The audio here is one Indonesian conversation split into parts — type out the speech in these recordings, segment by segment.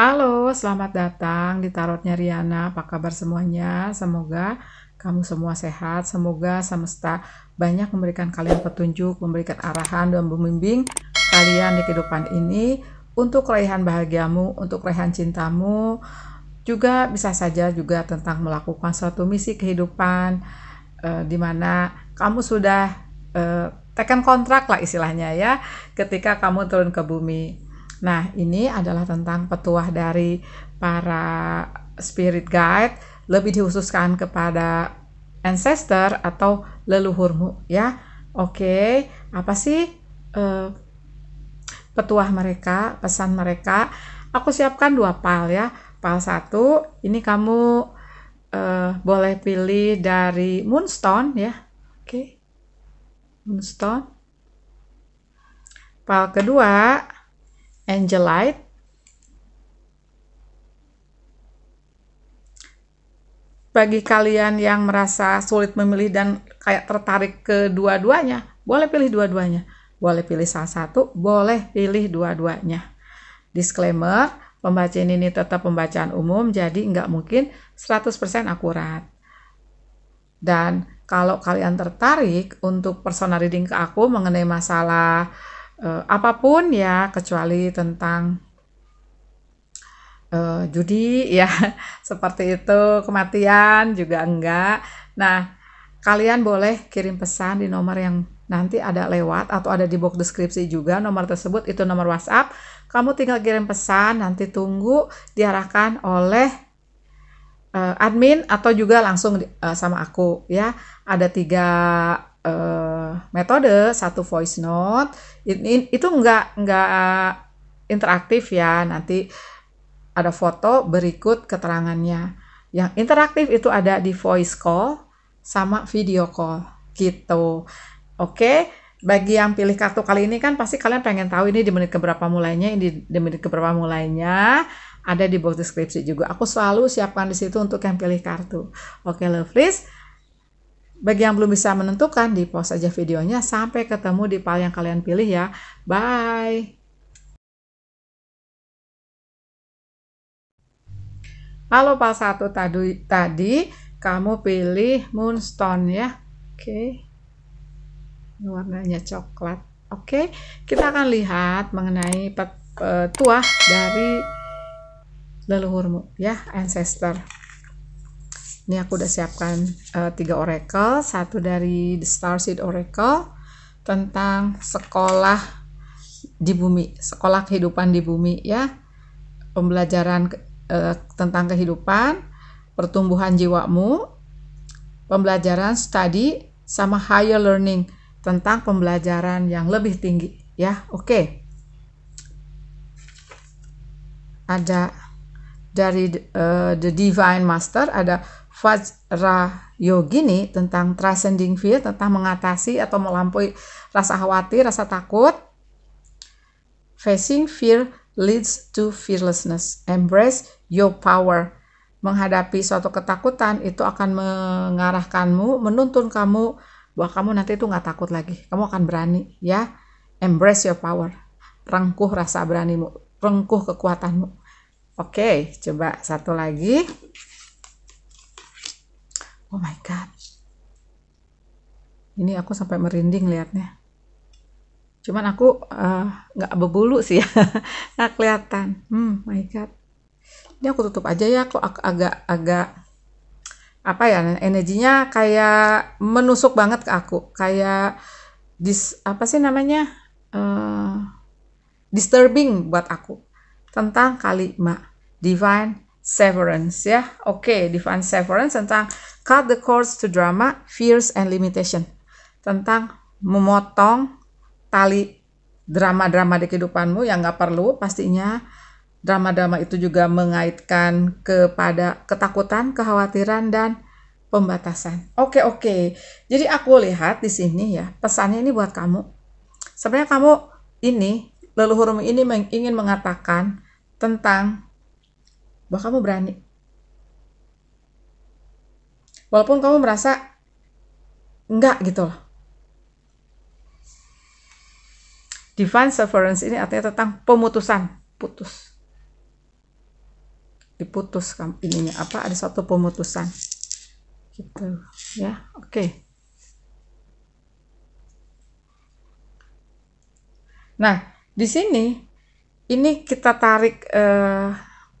Halo, selamat datang di Tarotnya Riana. Apa kabar semuanya? Semoga kamu semua sehat. Semoga semesta banyak memberikan kalian petunjuk, memberikan arahan, dan membimbing kalian di kehidupan ini untuk raihan bahagiamu, untuk raihan cintamu, juga bisa saja juga tentang melakukan suatu misi kehidupan eh, di mana kamu sudah eh, tekan kontrak lah istilahnya ya ketika kamu turun ke bumi. Nah, ini adalah tentang petuah dari para spirit guide lebih dihususkan kepada ancestor atau leluhurmu ya. Oke, okay. apa sih uh, petuah mereka, pesan mereka? Aku siapkan dua pal ya. Pal satu, ini kamu uh, boleh pilih dari moonstone ya. Oke, okay. moonstone. Pal kedua, angelite, bagi kalian yang merasa sulit memilih dan kayak tertarik ke dua-duanya, boleh pilih dua-duanya. Boleh pilih salah satu, boleh pilih dua-duanya. Disclaimer, pembacaan ini tetap pembacaan umum, jadi nggak mungkin 100% akurat. Dan kalau kalian tertarik untuk personal reading ke aku mengenai masalah uh, apapun ya kecuali tentang uh, judi ya seperti itu kematian juga enggak nah kalian boleh kirim pesan di nomor yang nanti ada lewat atau ada di box deskripsi juga nomor tersebut itu nomor WhatsApp kamu tinggal kirim pesan nanti tunggu diarahkan oleh uh, admin atau juga langsung di, uh, sama aku ya ada tiga uh, metode satu voice note itu nggak nggak interaktif ya nanti ada foto berikut keterangannya yang interaktif itu ada di voice call sama video call gitu oke bagi yang pilih kartu kali ini kan pasti kalian pengen tahu ini di menit keberapa mulainya ini di, menit keberapa mulainya ada di box deskripsi juga aku selalu siapkan di situ untuk yang pilih kartu oke okay, please bagi yang belum bisa menentukan, di pause aja videonya. Sampai ketemu di file yang kalian pilih ya. Bye! Halo file satu tadi, tadi kamu pilih moonstone ya. Oke. Okay. Warnanya coklat. Oke, okay. kita akan lihat mengenai petuah dari leluhurmu ya, ancestor. Ini aku udah siapkan uh, tiga oracle, satu dari The Starseed Oracle tentang sekolah di bumi, sekolah kehidupan di bumi ya. Pembelajaran uh, tentang kehidupan, pertumbuhan jiwamu, pembelajaran study sama higher learning tentang pembelajaran yang lebih tinggi ya. Oke. Okay. Ada dari uh, The Divine Master ada Vajrayogini tentang transcending fear, tentang mengatasi atau melampaui rasa khawatir, rasa takut. Facing fear leads to fearlessness. Embrace your power. Menghadapi suatu ketakutan itu akan mengarahkanmu, menuntun kamu bahwa kamu nanti itu nggak takut lagi. Kamu akan berani, ya. Embrace your power. Rengkuh rasa beranimu, rengkuh kekuatanmu. Oke, coba satu lagi oh my god ini aku sampai merinding liatnya cuman aku eh, nggak uh, berbulu sih ya nggak kelihatan hmm my god ini aku tutup aja ya aku agak agak apa ya energinya kayak menusuk banget ke aku kayak dis apa sih namanya uh, disturbing buat aku tentang kalimat divine severance ya oke okay, divine severance tentang Cut the cords to drama, fears and limitation. Tentang memotong tali drama-drama di kehidupanmu yang nggak perlu pastinya drama-drama itu juga mengaitkan kepada ketakutan, kekhawatiran dan pembatasan. Oke, oke. Jadi aku lihat di sini ya, pesannya ini buat kamu. Sebenarnya kamu ini leluhurmu ini ingin mengatakan tentang bahwa kamu berani Walaupun kamu merasa enggak gitu loh. Divine severance ini artinya tentang pemutusan, putus. Diputus ininya apa? Ada satu pemutusan. Gitu ya. Oke. Okay. Nah, di sini ini kita tarik eh,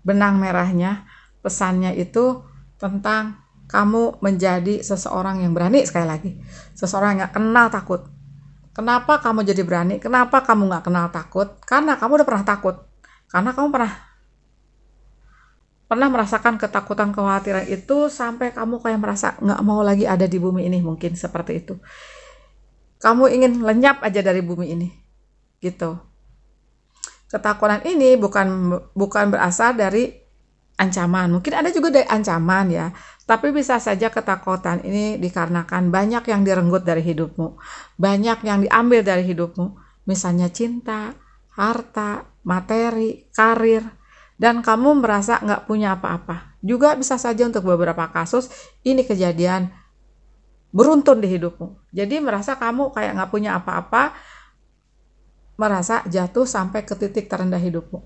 benang merahnya pesannya itu tentang kamu menjadi seseorang yang berani sekali lagi. Seseorang yang kenal takut. Kenapa kamu jadi berani? Kenapa kamu nggak kenal takut? Karena kamu udah pernah takut. Karena kamu pernah pernah merasakan ketakutan kekhawatiran itu sampai kamu kayak merasa nggak mau lagi ada di bumi ini mungkin seperti itu. Kamu ingin lenyap aja dari bumi ini, gitu. Ketakutan ini bukan bukan berasal dari ancaman. Mungkin ada juga dari ancaman ya. Tapi bisa saja ketakutan ini dikarenakan banyak yang direnggut dari hidupmu, banyak yang diambil dari hidupmu, misalnya cinta, harta, materi, karir, dan kamu merasa nggak punya apa-apa. Juga bisa saja untuk beberapa kasus ini kejadian beruntun di hidupmu. Jadi merasa kamu kayak nggak punya apa-apa, merasa jatuh sampai ke titik terendah hidupmu.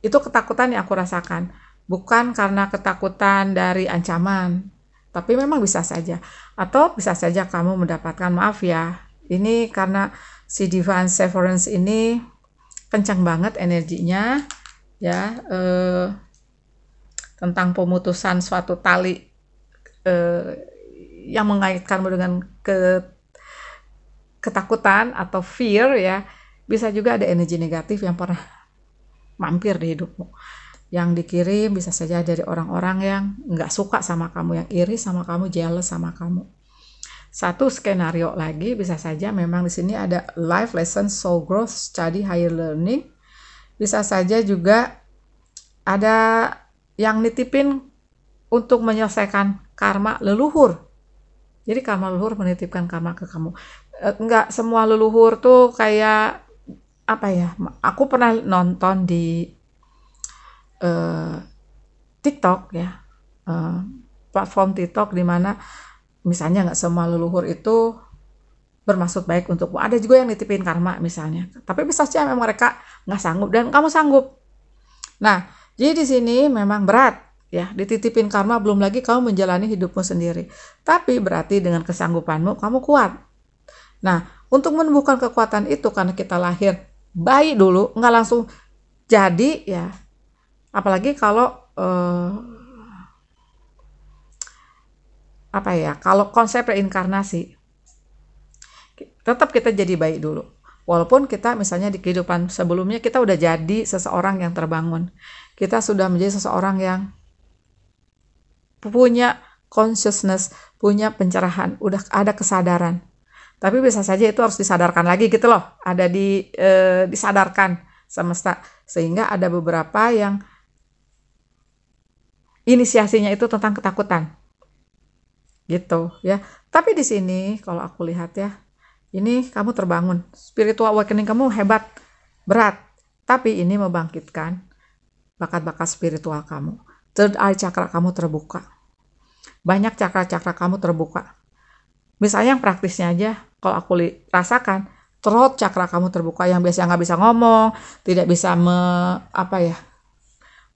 Itu ketakutan yang aku rasakan bukan karena ketakutan dari ancaman, tapi memang bisa saja. Atau bisa saja kamu mendapatkan maaf ya, ini karena si divine severance ini kencang banget energinya, ya, eh, tentang pemutusan suatu tali eh, yang mengaitkanmu dengan ke, ketakutan atau fear ya, bisa juga ada energi negatif yang pernah mampir di hidupmu yang dikirim bisa saja dari orang-orang yang nggak suka sama kamu, yang iri sama kamu, jealous sama kamu. Satu skenario lagi bisa saja memang di sini ada life lesson, soul growth, study higher learning. Bisa saja juga ada yang nitipin untuk menyelesaikan karma leluhur. Jadi karma leluhur menitipkan karma ke kamu. Eh, nggak semua leluhur tuh kayak apa ya? Aku pernah nonton di uh, TikTok ya uh, platform TikTok di mana misalnya nggak semua leluhur itu bermaksud baik untuk ada juga yang ditipin karma misalnya tapi bisa saja memang mereka nggak sanggup dan kamu sanggup nah jadi di sini memang berat ya dititipin karma belum lagi kamu menjalani hidupmu sendiri tapi berarti dengan kesanggupanmu kamu kuat nah untuk menumbuhkan kekuatan itu karena kita lahir bayi dulu nggak langsung jadi ya apalagi kalau eh, apa ya kalau konsep reinkarnasi tetap kita jadi baik dulu walaupun kita misalnya di kehidupan sebelumnya kita udah jadi seseorang yang terbangun kita sudah menjadi seseorang yang punya consciousness punya pencerahan udah ada kesadaran tapi bisa saja itu harus disadarkan lagi gitu loh ada di eh, disadarkan semesta sehingga ada beberapa yang inisiasinya itu tentang ketakutan. Gitu ya. Tapi di sini kalau aku lihat ya, ini kamu terbangun. Spiritual awakening kamu hebat, berat. Tapi ini membangkitkan bakat-bakat spiritual kamu. Third eye chakra kamu terbuka. Banyak cakra-cakra kamu terbuka. Misalnya yang praktisnya aja, kalau aku rasakan, throat cakra kamu terbuka yang biasanya nggak bisa ngomong, tidak bisa me, apa ya,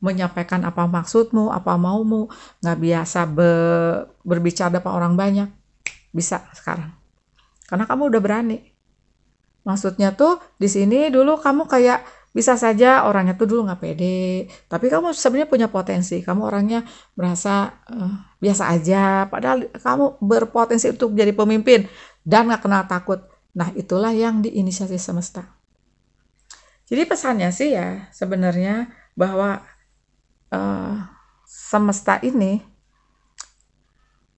menyampaikan apa maksudmu, apa maumu, nggak biasa be, berbicara depan orang banyak, bisa sekarang. Karena kamu udah berani. Maksudnya tuh di sini dulu kamu kayak bisa saja orangnya tuh dulu nggak pede, tapi kamu sebenarnya punya potensi. Kamu orangnya merasa uh, biasa aja, padahal kamu berpotensi untuk jadi pemimpin dan nggak kenal takut. Nah itulah yang diinisiasi semesta. Jadi pesannya sih ya sebenarnya bahwa Eh, semesta ini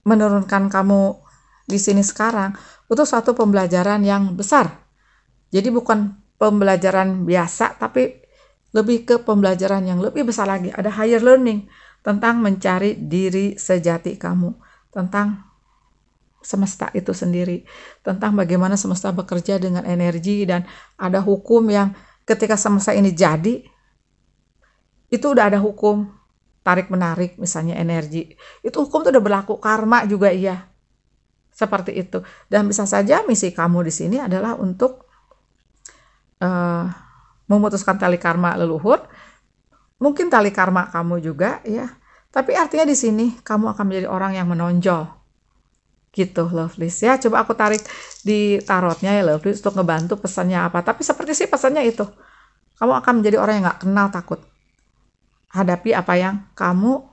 menurunkan kamu di sini sekarang itu suatu pembelajaran yang besar. Jadi bukan pembelajaran biasa tapi lebih ke pembelajaran yang lebih besar lagi. Ada higher learning tentang mencari diri sejati kamu, tentang semesta itu sendiri, tentang bagaimana semesta bekerja dengan energi dan ada hukum yang ketika semesta ini jadi itu udah ada hukum tarik menarik misalnya energi itu hukum tuh udah berlaku karma juga iya seperti itu dan bisa saja misi kamu di sini adalah untuk uh, memutuskan tali karma leluhur mungkin tali karma kamu juga ya tapi artinya di sini kamu akan menjadi orang yang menonjol gitu lovely ya coba aku tarik di tarotnya ya lovely untuk ngebantu pesannya apa tapi seperti sih pesannya itu kamu akan menjadi orang yang nggak kenal takut hadapi apa yang kamu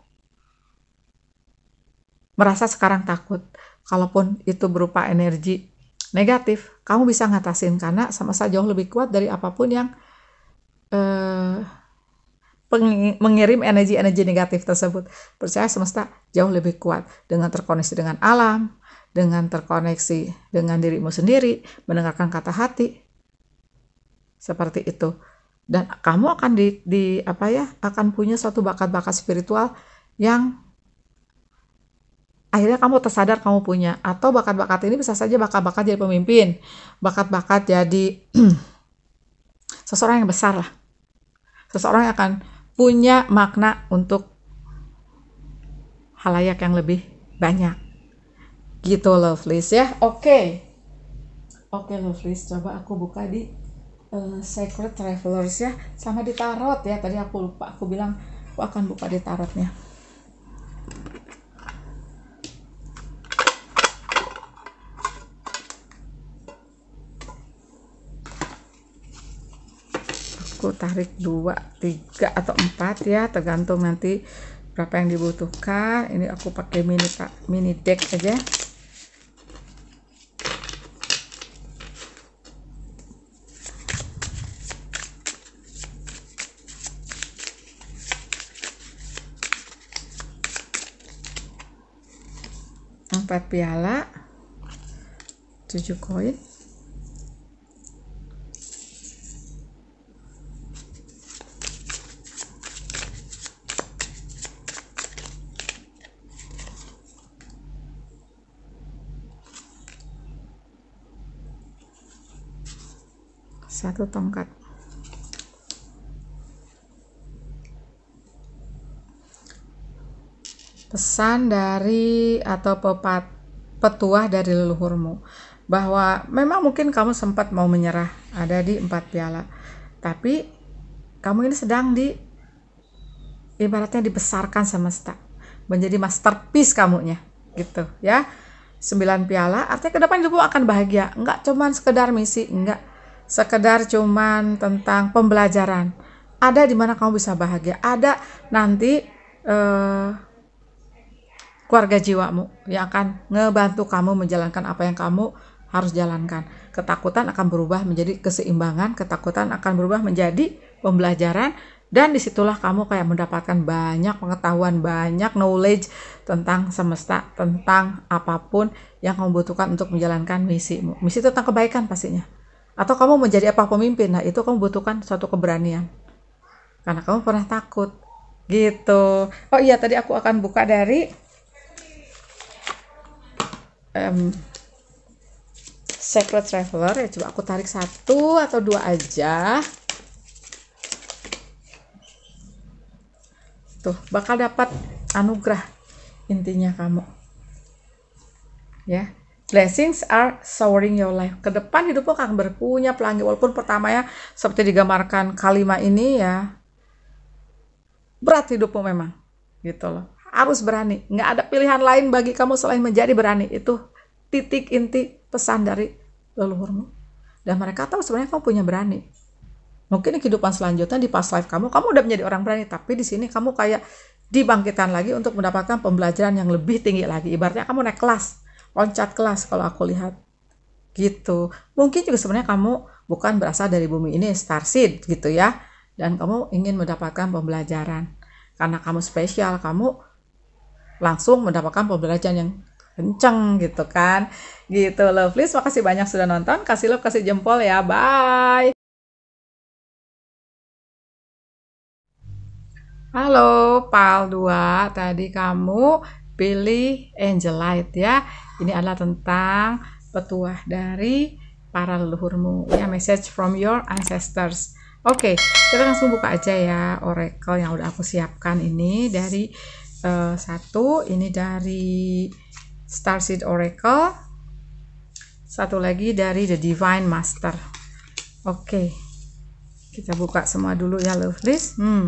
merasa sekarang takut. Kalaupun itu berupa energi negatif, kamu bisa ngatasin karena semesta jauh lebih kuat dari apapun yang eh, mengirim energi-energi negatif tersebut. Percaya semesta jauh lebih kuat dengan terkoneksi dengan alam, dengan terkoneksi dengan dirimu sendiri, mendengarkan kata hati. Seperti itu dan kamu akan di, di apa ya akan punya suatu bakat-bakat spiritual yang akhirnya kamu tersadar kamu punya atau bakat-bakat ini bisa saja bakat-bakat jadi pemimpin bakat-bakat jadi seseorang yang besar lah seseorang yang akan punya makna untuk halayak yang lebih banyak gitu lovelies ya oke okay. oke okay, lovelies coba aku buka di uh, Travelers ya sama di tarot ya tadi aku lupa aku bilang aku akan buka di tarotnya aku tarik dua tiga atau empat ya tergantung nanti berapa yang dibutuhkan ini aku pakai mini mini deck aja 4 piala 7 koin satu tongkat pesan dari atau pepat, petuah dari leluhurmu bahwa memang mungkin kamu sempat mau menyerah ada di empat piala tapi kamu ini sedang di ibaratnya dibesarkan semesta menjadi masterpiece kamunya gitu ya sembilan piala artinya ke depan hidupmu akan bahagia enggak cuman sekedar misi enggak sekedar cuman tentang pembelajaran ada di mana kamu bisa bahagia ada nanti eh, keluarga jiwamu yang akan ngebantu kamu menjalankan apa yang kamu harus jalankan. Ketakutan akan berubah menjadi keseimbangan, ketakutan akan berubah menjadi pembelajaran dan disitulah kamu kayak mendapatkan banyak pengetahuan, banyak knowledge tentang semesta, tentang apapun yang kamu butuhkan untuk menjalankan misimu. Misi tentang kebaikan pastinya. Atau kamu menjadi apa pemimpin, nah itu kamu butuhkan suatu keberanian. Karena kamu pernah takut. Gitu. Oh iya, tadi aku akan buka dari um, Secret Traveler ya coba aku tarik satu atau dua aja tuh bakal dapat anugerah intinya kamu ya blessings are showering your life Kedepan depan hidupmu akan berpunya pelangi walaupun pertamanya seperti digambarkan kalimat ini ya berat hidupmu memang gitu loh harus berani. Nggak ada pilihan lain bagi kamu selain menjadi berani. Itu titik inti pesan dari leluhurmu. Dan mereka tahu sebenarnya kamu punya berani. Mungkin di kehidupan selanjutnya di past life kamu, kamu udah menjadi orang berani. Tapi di sini kamu kayak dibangkitkan lagi untuk mendapatkan pembelajaran yang lebih tinggi lagi. Ibaratnya kamu naik kelas, loncat kelas kalau aku lihat. Gitu. Mungkin juga sebenarnya kamu bukan berasal dari bumi ini, star seed gitu ya. Dan kamu ingin mendapatkan pembelajaran. Karena kamu spesial, kamu langsung mendapatkan pembelajaran yang kenceng gitu kan. Gitu loh. Please makasih banyak sudah nonton. Kasih love, kasih jempol ya. Bye. Halo, PAL 2. Tadi kamu pilih Angel Light ya. Ini adalah tentang petuah dari para leluhurmu ya message from your ancestors. Oke, okay, kita langsung buka aja ya oracle yang udah aku siapkan ini dari Eh, satu ini dari Starseed Oracle satu lagi dari The Divine Master oke okay. kita buka semua dulu ya loh, hmm. oke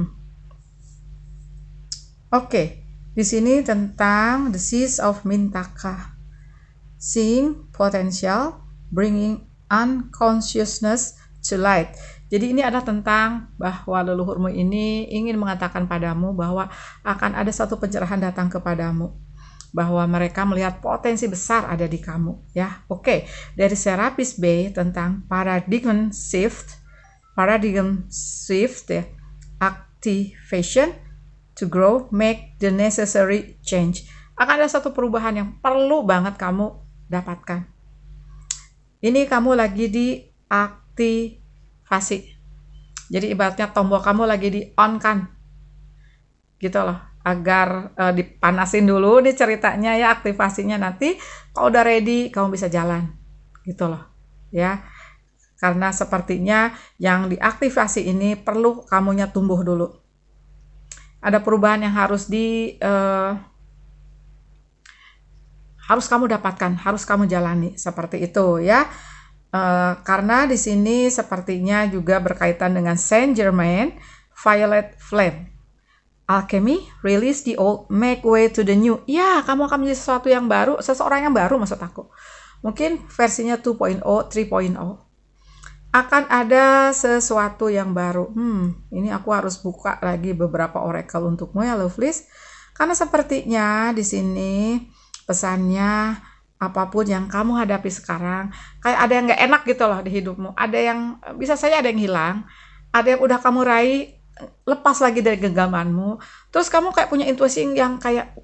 okay. di sini tentang The Seeds of Mintaka seeing potential bringing unconsciousness to light jadi ini adalah tentang bahwa leluhurmu ini ingin mengatakan padamu bahwa akan ada satu pencerahan datang kepadamu bahwa mereka melihat potensi besar ada di kamu ya. Oke, dari Serapis B tentang paradigm shift paradigm shift ya activation to grow, make the necessary change. Akan ada satu perubahan yang perlu banget kamu dapatkan. Ini kamu lagi di aktif kasih. Jadi ibaratnya tombol kamu lagi di on kan. Gitu loh agar e, dipanasin dulu nih ceritanya ya aktivasinya nanti kalau udah ready kamu bisa jalan gitu loh ya karena sepertinya yang diaktivasi ini perlu kamunya tumbuh dulu ada perubahan yang harus di e, harus kamu dapatkan harus kamu jalani seperti itu ya Uh, karena di sini sepertinya juga berkaitan dengan Saint Germain, Violet Flame. Alchemy, release the old, make way to the new. Ya, kamu akan menjadi sesuatu yang baru, seseorang yang baru maksud aku. Mungkin versinya 2.0, 3.0. Akan ada sesuatu yang baru. Hmm, ini aku harus buka lagi beberapa oracle untukmu ya, lovelies. Karena sepertinya di sini pesannya apapun yang kamu hadapi sekarang kayak ada yang nggak enak gitu loh di hidupmu ada yang bisa saja ada yang hilang ada yang udah kamu raih lepas lagi dari genggamanmu terus kamu kayak punya intuisi yang kayak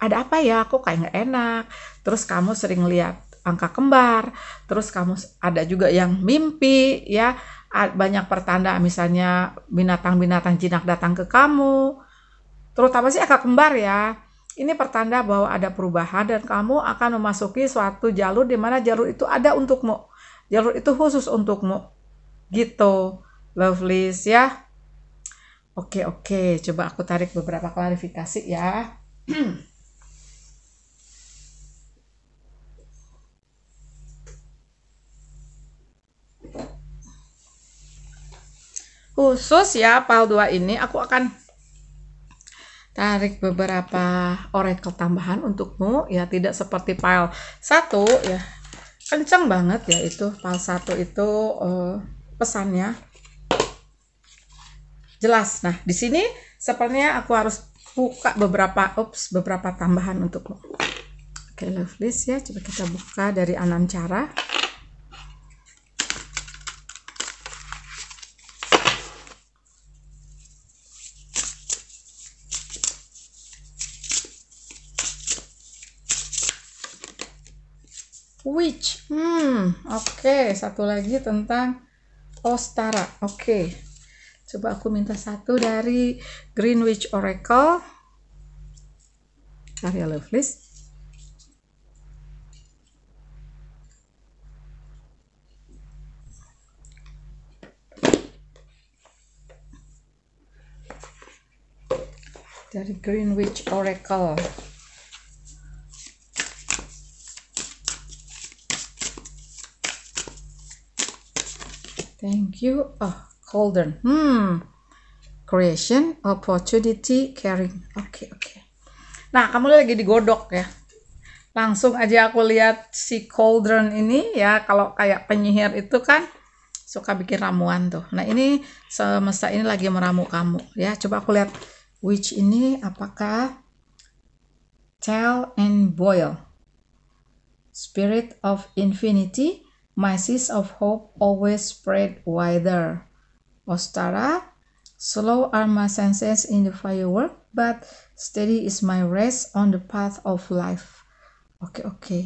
ada apa ya aku kayak nggak enak terus kamu sering lihat angka kembar terus kamu ada juga yang mimpi ya banyak pertanda misalnya binatang-binatang jinak datang ke kamu terutama sih angka kembar ya ini pertanda bahwa ada perubahan dan kamu akan memasuki suatu jalur di mana jalur itu ada untukmu. Jalur itu khusus untukmu. Gitu, lovelies ya. Oke, oke. Coba aku tarik beberapa klarifikasi ya. Khusus ya, pal 2 ini aku akan tarik beberapa oracle tambahan untukmu ya tidak seperti pile satu ya kenceng banget ya itu pile satu itu uh, pesannya jelas nah di sini sepertinya aku harus buka beberapa ups beberapa tambahan untukmu oke okay, love list ya coba kita buka dari anam cara which. Hmm, oke, okay. satu lagi tentang Ostara. Oke. Okay. Coba aku minta satu dari Greenwich Oracle. Karya Lovelace. dari Greenwich Oracle. You, ah, cauldron, hmm creation opportunity caring oke okay, oke okay. nah kamu lagi digodok ya langsung aja aku lihat si cauldron ini ya kalau kayak penyihir itu kan suka bikin ramuan tuh nah ini semesta ini lagi meramu kamu ya coba aku lihat which ini apakah tell and boil spirit of infinity My seeds of hope always spread wider. Ostara, slow are my senses in the firework, but steady is my rest on the path of life. Oke, okay, oke. Okay.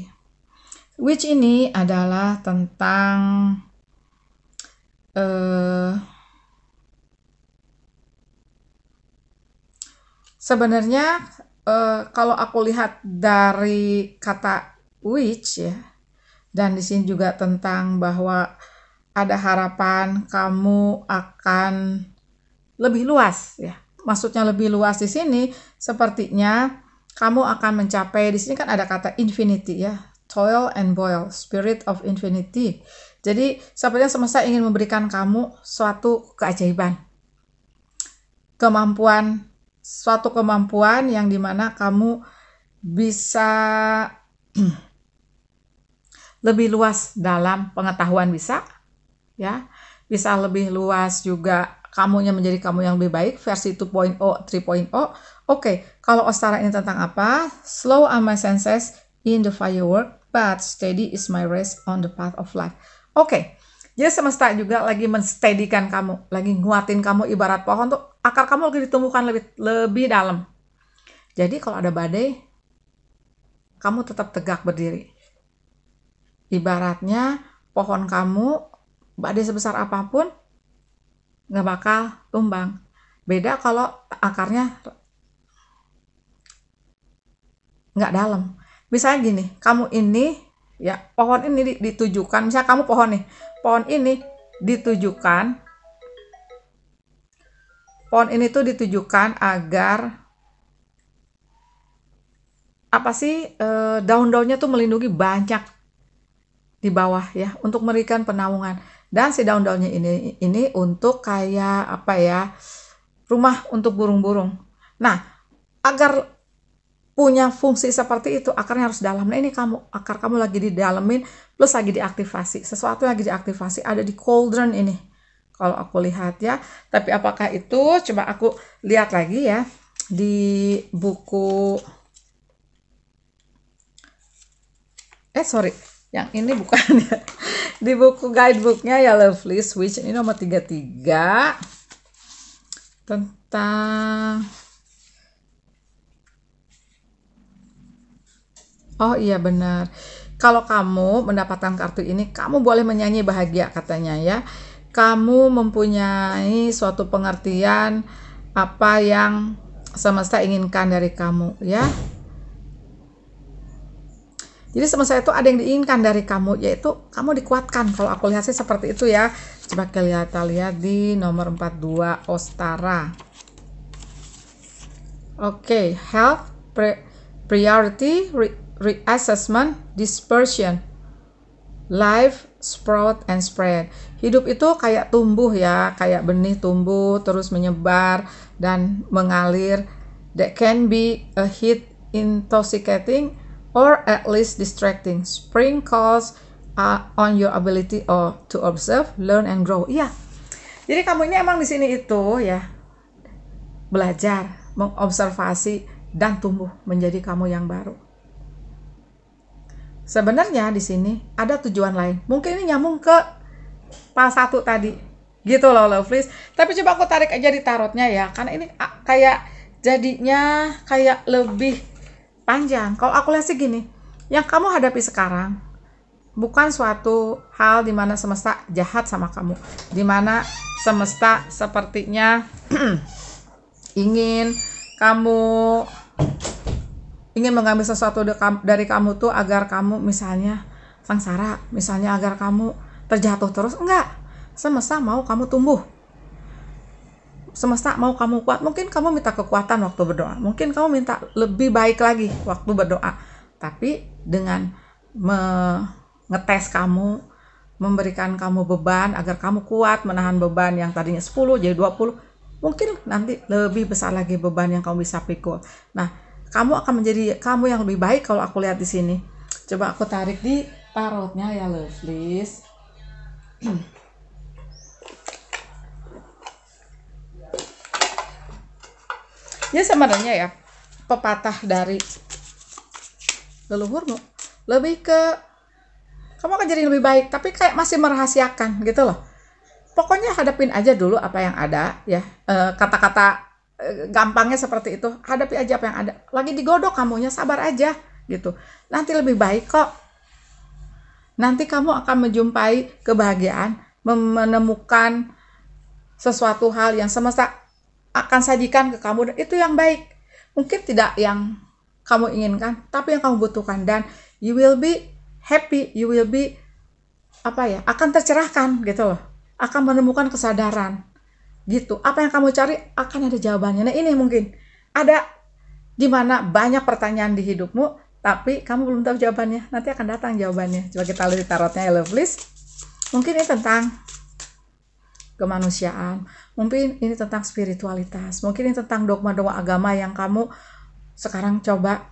Which ini adalah tentang uh, sebenarnya uh, kalau aku lihat dari kata which ya dan di sini juga tentang bahwa ada harapan kamu akan lebih luas ya. Maksudnya lebih luas di sini sepertinya kamu akan mencapai di sini kan ada kata infinity ya. Toil and boil, spirit of infinity. Jadi sepertinya semesta ingin memberikan kamu suatu keajaiban. Kemampuan suatu kemampuan yang dimana kamu bisa lebih luas dalam pengetahuan bisa ya bisa lebih luas juga kamunya menjadi kamu yang lebih baik versi 2.0 3.0 oke kalau Ostara ini tentang apa slow are my senses in the firework but steady is my rest on the path of life oke Jadi semesta juga lagi menstedikan kamu, lagi nguatin kamu ibarat pohon tuh akar kamu lagi ditumbuhkan lebih lebih dalam. Jadi kalau ada badai, kamu tetap tegak berdiri. Ibaratnya pohon kamu badai sebesar apapun nggak bakal tumbang. Beda kalau akarnya nggak dalam. Misalnya gini, kamu ini ya pohon ini ditujukan, misalnya kamu pohon nih, pohon ini ditujukan pohon ini tuh ditujukan agar apa sih eh, daun-daunnya tuh melindungi banyak di bawah ya untuk memberikan penawungan dan si daun-daunnya ini ini untuk kayak apa ya rumah untuk burung-burung. Nah agar punya fungsi seperti itu akarnya harus dalam. Nah ini kamu akar kamu lagi didalemin plus lagi diaktifasi sesuatu lagi diaktifasi ada di cauldron ini kalau aku lihat ya. Tapi apakah itu coba aku lihat lagi ya di buku eh sorry yang ini bukan ya di buku guidebooknya ya Lovely Switch ini nomor 33 tentang Oh iya benar kalau kamu mendapatkan kartu ini, kamu boleh menyanyi bahagia katanya ya. Kamu mempunyai suatu pengertian apa yang semesta inginkan dari kamu ya. Jadi semasa itu ada yang diinginkan dari kamu, yaitu kamu dikuatkan. Kalau aku lihat sih seperti itu ya. Coba kita lihat di nomor 42, Ostara. Oke, okay, health, priority, re reassessment, dispersion, life, sprout, and spread. Hidup itu kayak tumbuh ya, kayak benih tumbuh, terus menyebar, dan mengalir. That can be a hit intoxicating, or at least distracting. Spring calls uh, on your ability or uh, to observe, learn and grow. Iya. Jadi kamu ini emang di sini itu ya belajar, mengobservasi dan tumbuh menjadi kamu yang baru. Sebenarnya di sini ada tujuan lain. Mungkin ini nyambung ke pas satu tadi. Gitu loh lovelies. Tapi coba aku tarik aja di tarotnya ya. Karena ini kayak jadinya kayak lebih panjang. Kalau aku lihat sih gini, yang kamu hadapi sekarang bukan suatu hal di mana semesta jahat sama kamu, di mana semesta sepertinya ingin kamu ingin mengambil sesuatu dari kamu tuh agar kamu misalnya sengsara, misalnya agar kamu terjatuh terus enggak. Semesta mau kamu tumbuh semesta mau kamu kuat mungkin kamu minta kekuatan waktu berdoa mungkin kamu minta lebih baik lagi waktu berdoa tapi dengan mengetes kamu memberikan kamu beban agar kamu kuat menahan beban yang tadinya 10 jadi 20 mungkin nanti lebih besar lagi beban yang kamu bisa pikul nah kamu akan menjadi kamu yang lebih baik kalau aku lihat di sini coba aku tarik di tarotnya ya lovelies Ini sebenarnya ya pepatah dari leluhurmu lebih ke kamu akan jadi lebih baik tapi kayak masih merahasiakan gitu loh pokoknya hadapin aja dulu apa yang ada ya e, kata-kata e, e, gampangnya seperti itu hadapi aja apa yang ada lagi digodok kamunya sabar aja gitu nanti lebih baik kok nanti kamu akan menjumpai kebahagiaan menemukan sesuatu hal yang semesta akan sajikan ke kamu dan itu yang baik. Mungkin tidak yang kamu inginkan, tapi yang kamu butuhkan dan you will be happy, you will be apa ya? akan tercerahkan gitu loh. Akan menemukan kesadaran. Gitu. Apa yang kamu cari akan ada jawabannya. Nah, ini mungkin ada di mana banyak pertanyaan di hidupmu tapi kamu belum tahu jawabannya. Nanti akan datang jawabannya. Coba kita lihat tarotnya, list. Mungkin ini tentang kemanusiaan, mungkin ini tentang spiritualitas, mungkin ini tentang dogma-dogma agama yang kamu sekarang coba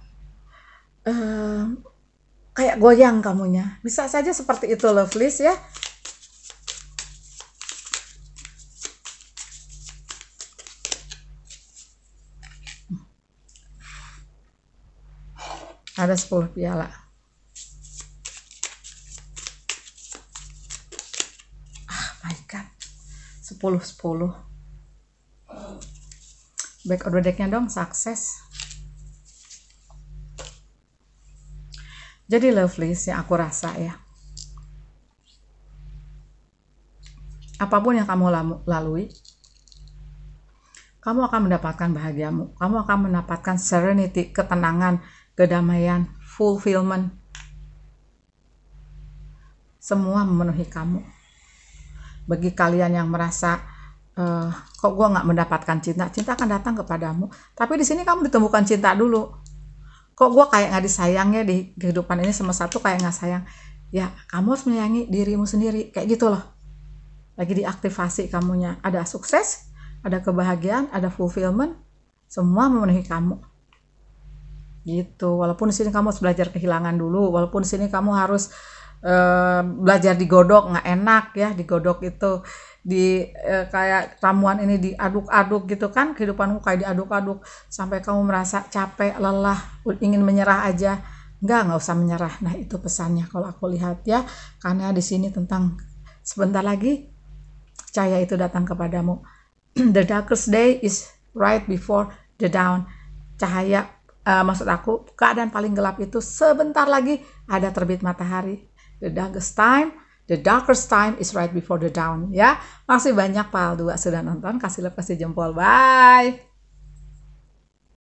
uh, kayak goyang kamunya. Bisa saja seperti itu Lovelies ya. Ada 10 piala. 10 back order decknya dong sukses jadi lovely yang aku rasa ya apapun yang kamu lalui kamu akan mendapatkan bahagiamu kamu akan mendapatkan serenity ketenangan kedamaian fulfillment semua memenuhi kamu bagi kalian yang merasa uh, kok gue nggak mendapatkan cinta cinta akan datang kepadamu tapi di sini kamu ditemukan cinta dulu kok gue kayak nggak disayangnya di kehidupan ini sama satu kayak nggak sayang ya kamu harus menyayangi dirimu sendiri kayak gitu loh lagi diaktifasi kamunya ada sukses ada kebahagiaan ada fulfillment semua memenuhi kamu gitu walaupun di sini kamu harus belajar kehilangan dulu walaupun di sini kamu harus belajar digodok nggak enak ya digodok itu di e, kayak ramuan ini diaduk-aduk gitu kan kehidupanmu kayak diaduk-aduk sampai kamu merasa capek lelah ingin menyerah aja nggak nggak usah menyerah nah itu pesannya kalau aku lihat ya karena di sini tentang sebentar lagi cahaya itu datang kepadamu the darkest day is right before the dawn cahaya uh, maksud aku keadaan paling gelap itu sebentar lagi ada terbit matahari The darkest time, the darkest time is right before the dawn. Ya, masih banyak Pal juga sudah nonton. Kasih lepas kasih jempol. Bye.